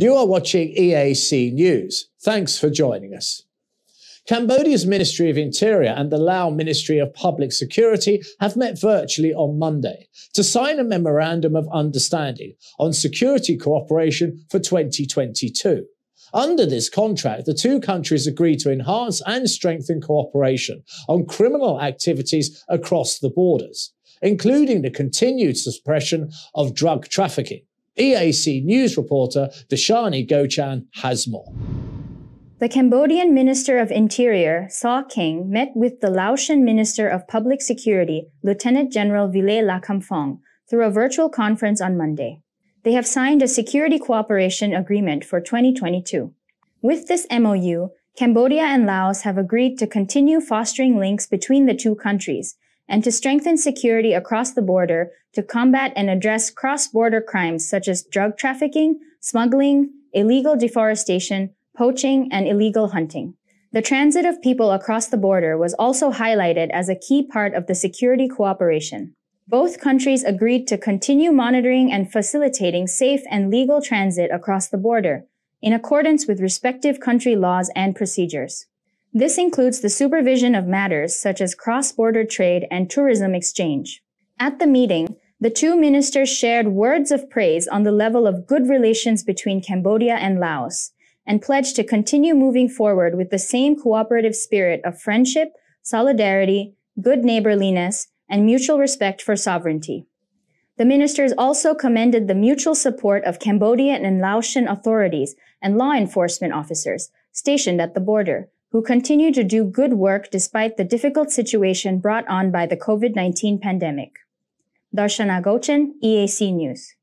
You are watching EAC News. Thanks for joining us. Cambodia's Ministry of Interior and the Lao Ministry of Public Security have met virtually on Monday to sign a memorandum of understanding on security cooperation for 2022. Under this contract, the two countries agree to enhance and strengthen cooperation on criminal activities across the borders, including the continued suppression of drug trafficking. EAC News reporter Dashani Gochan has more. The Cambodian Minister of Interior, Saw King, met with the Laotian Minister of Public Security, Lieutenant General Ville Lakamphong, through a virtual conference on Monday. They have signed a security cooperation agreement for 2022. With this MOU, Cambodia and Laos have agreed to continue fostering links between the two countries and to strengthen security across the border to combat and address cross-border crimes such as drug trafficking, smuggling, illegal deforestation, poaching, and illegal hunting. The transit of people across the border was also highlighted as a key part of the security cooperation. Both countries agreed to continue monitoring and facilitating safe and legal transit across the border, in accordance with respective country laws and procedures. This includes the supervision of matters such as cross-border trade and tourism exchange. At the meeting, the two ministers shared words of praise on the level of good relations between Cambodia and Laos and pledged to continue moving forward with the same cooperative spirit of friendship, solidarity, good neighborliness, and mutual respect for sovereignty. The ministers also commended the mutual support of Cambodian and Laotian authorities and law enforcement officers stationed at the border, who continue to do good work despite the difficult situation brought on by the COVID-19 pandemic. Darshana Gochen, EAC News.